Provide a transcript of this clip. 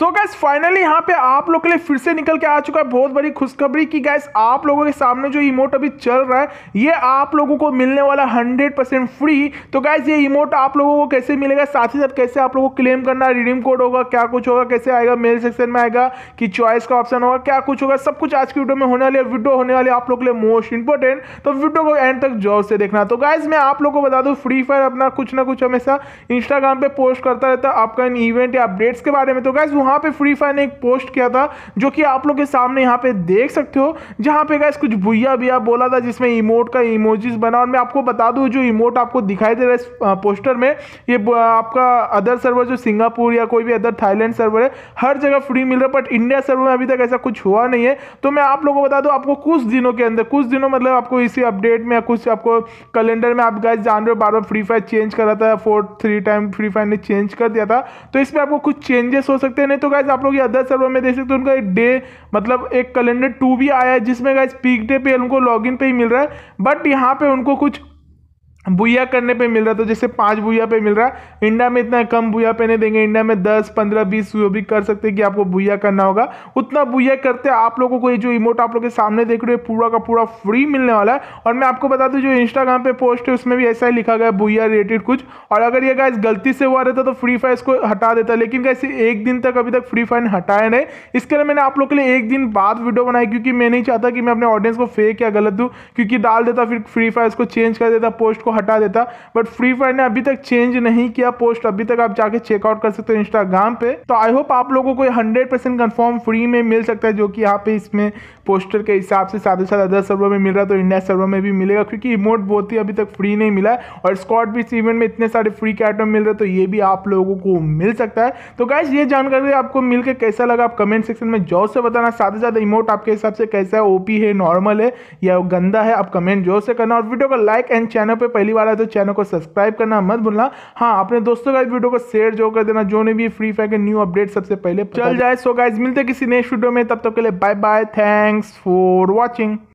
सो gas finally यहाँ पे आप लोग के लिए फिर से निकल के आ चुका है बहुत बड़ी खुशखबरी कि गैस आप लोगों के सामने जो इमोट अभी चल रहा है ये आप लोगों को मिलने वाला 100 परसेंट फ्री तो गैस ये इमोट आप लोगों को कैसे मिलेगा साथ ही साथ कैसे आप लोगों को क्लेम करना रिडीम कोड होगा क्या कुछ होगा कैसे आएगा मेल सेक्शन में आएगा कि चॉइस का ऑप्शन होगा क्या कुछ होगा सब कुछ आज की वीडियो में होने वाली वीडियो होने वाली आप लोग के लिए मोस्ट इंपॉर्टेंट तो वीडियो को एंड तक जॉब से देखना तो गैस मैं आप लोग को बता दूँ फ्री फायर अपना कुछ ना कुछ हमेशा इंस्टाग्राम पर पोस्ट करता रहता है इन इवेंट या अपडेट्स के बारे में तो गैस वहाँ वहां पे फ्री फायर ने एक पोस्ट किया था जो कि आप लोग के सामने यहाँ पे देख सकते हो जहां पे गैस कुछ भुया बिया बोला था जिसमें इमोट का इमोजीज बना और मैं आपको बता दूँ जो इमोट आपको दिखाई दे रहा है पोस्टर में ये आपका अदर सर्वर जो सिंगापुर या कोई भी अदर थाईलैंड सर्वर है हर जगह फ्री मिल रहा है बट इंडिया सर्वर में अभी तक ऐसा कुछ हुआ नहीं है तो मैं आप लोगों को बता दूँ आपको कुछ दिनों के अंदर कुछ दिनों मतलब आपको इसी अपडेट में कुछ आपको कैलेंडर में आप गैस जान रहे हो बार बार फ्री फायर चेंज करा था four three time free fire ने चेंज कर दिया था तो इसमें आपको कुछ चेंजेस हो सकते हैं तो गाइज आप लोग अदर सर्वर में देख सकते हो उनका एक डे मतलब एक कैलेंडर टू भी आया है जिसमें गाइज पीक डे पे उनको लॉग पे ही मिल रहा है बट यहाँ पे उनको कुछ भूया करने पे मिल रहा तो जैसे पाँच भूया पे मिल रहा है इंडिया में इतना कम भूया पे नहीं देंगे इंडिया में दस पंद्रह बीस जो भी कर सकते हैं कि आपको भूया करना होगा उतना भूया करते आप लोगों को ये जो इमोट आप लोग के सामने देख रहे हो पूरा का पूरा फ्री मिलने वाला है और मैं आपको बता दूँ जो इंस्टाग्राम पे पोस्ट है उसमें भी ऐसा ही लिखा गया भूया रिलेटेड कुछ और अगर ये गाइस गलती से हुआ रहता तो फ्री फायर इसको हटा देता लेकिन कैसे एक दिन तक अभी तक फ्री फायर हटाया नहीं इसके लिए मैंने आप लोग के लिए एक दिन बाद वीडियो बनाई क्योंकि मैं नहीं चाहता कि मैं अपने ऑडियंस को फेक या गलत दूँ क्योंकि डाल देता फिर फ्री फायर इसको चेंज कर देता पोस्ट को को हटा देता बट फ्री फायर ने अभी तक चेंज नहीं किया पोस्ट अभी तक आप जाके चेकआउट कर सकते हो इंस्टाग्राम पे तो आई होप आप लोगों को हंड्रेड परसेंट कन्फर्म फ्री में मिल सकता है जो कि यहाँ पे इसमें पोस्टर के हिसाब से साथ ही साथ अदर सर्वर में मिल रहा तो इंडिया सर्वर में भी मिलेगा क्योंकि इमोट बहुत ही अभी तक फ्री नहीं मिला है और स्कॉट भी इवेंट में इतने सारे फ्री के आइटम मिल रहे तो ये भी आप लोगों को मिल सकता है तो गाइज ये जानकारी आपको मिलकर कैसा लगा आप कमेंट सेक्शन में जोर से बताना साथ ही साथ इमोट आपके हिसाब से कैसा है ओपी है नॉर्मल है या गंदा है आप कमेंट जोर से करना और वीडियो को लाइक एंड चैनल पर पहली बार आए तो चैनल को सब्सक्राइब करना मत भूलना हाँ अपने दोस्तों का इस वीडियो को शेयर जो कर देना जो ने भी फ्री फायर के न्यू अपडेट सबसे पहले चल जाए सो गाइज मिलते किसी नेक्स्ट वीडियो में तब तक के लिए bye bye thanks for watching